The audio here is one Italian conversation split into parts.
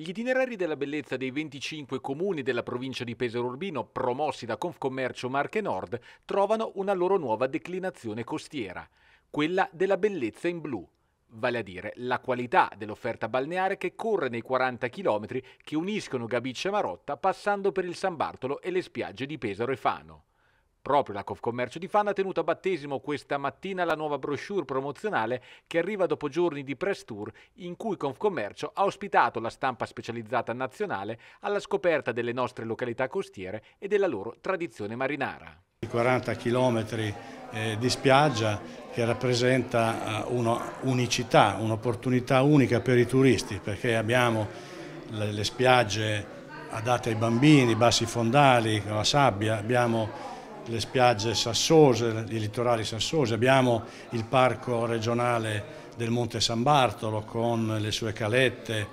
Gli itinerari della bellezza dei 25 comuni della provincia di Pesaro Urbino, promossi da Confcommercio Marche Nord, trovano una loro nuova declinazione costiera, quella della bellezza in blu, vale a dire la qualità dell'offerta balneare che corre nei 40 km che uniscono Gabiccia e Marotta passando per il San Bartolo e le spiagge di Pesaro e Fano. Proprio la Confcommercio di Fanna ha tenuto a battesimo questa mattina la nuova brochure promozionale che arriva dopo giorni di press tour in cui Confcommercio ha ospitato la stampa specializzata nazionale alla scoperta delle nostre località costiere e della loro tradizione marinara. 40 km eh, di spiaggia che rappresenta eh, un'unicità, un'opportunità unica per i turisti perché abbiamo le, le spiagge adatte ai bambini, bassi fondali, la sabbia, abbiamo le spiagge sassose, i litorali sassosi, abbiamo il parco regionale del Monte San Bartolo con le sue calette,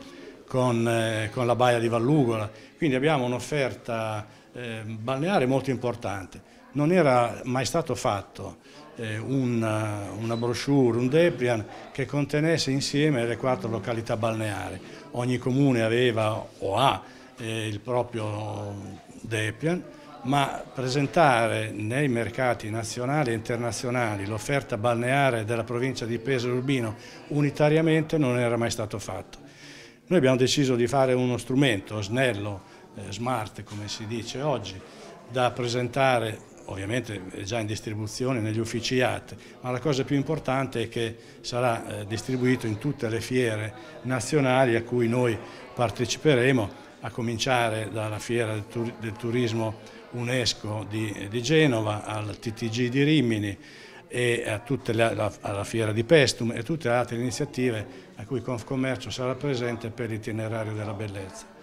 con, eh, con la baia di Vallugola, quindi abbiamo un'offerta eh, balneare molto importante. Non era mai stato fatto eh, una, una, brochure, un Deprian che contenesse insieme le quattro località balneari. Ogni comune aveva o ha eh, il proprio Deprian ma presentare nei mercati nazionali e internazionali l'offerta balneare della provincia di Pesaro Urbino unitariamente non era mai stato fatto. Noi abbiamo deciso di fare uno strumento snello, eh, smart come si dice oggi, da presentare ovviamente è eh, già in distribuzione negli uffici IAT, ma la cosa più importante è che sarà eh, distribuito in tutte le fiere nazionali a cui noi parteciperemo, a cominciare dalla fiera del turismo UNESCO di, di Genova, al TTG di Rimini e le, la, alla Fiera di Pestum e tutte le altre iniziative a cui Confcommercio sarà presente per l'itinerario della bellezza.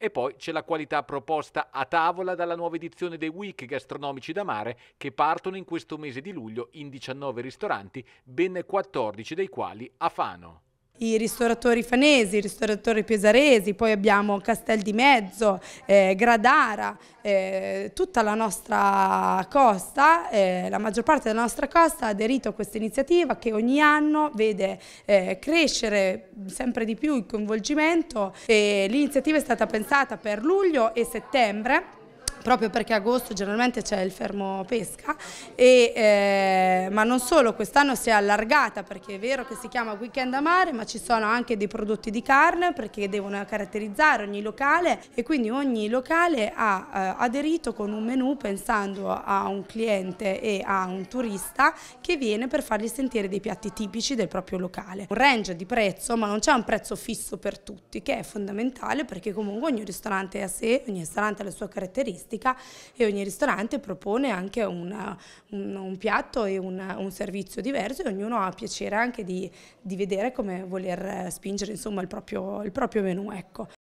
E poi c'è la qualità proposta a tavola dalla nuova edizione dei Week gastronomici da mare che partono in questo mese di luglio in 19 ristoranti, ben 14 dei quali a Fano i ristoratori fanesi, i ristoratori pesaresi, poi abbiamo Castel di Mezzo, eh, Gradara, eh, tutta la nostra costa, eh, la maggior parte della nostra costa ha aderito a questa iniziativa che ogni anno vede eh, crescere sempre di più il coinvolgimento l'iniziativa è stata pensata per luglio e settembre proprio perché agosto generalmente c'è il fermo pesca, e, eh, ma non solo, quest'anno si è allargata perché è vero che si chiama weekend a mare, ma ci sono anche dei prodotti di carne perché devono caratterizzare ogni locale e quindi ogni locale ha eh, aderito con un menù pensando a un cliente e a un turista che viene per fargli sentire dei piatti tipici del proprio locale. Un range di prezzo, ma non c'è un prezzo fisso per tutti, che è fondamentale perché comunque ogni ristorante è a sé, ogni ristorante ha le sue caratteristiche estetica e ogni ristorante propone anche una, un, un, piatto e una, un servizio diverso e ognuno ha piacere anche di, di vedere come voler spingere insomma, il, proprio, il proprio menù. Ecco.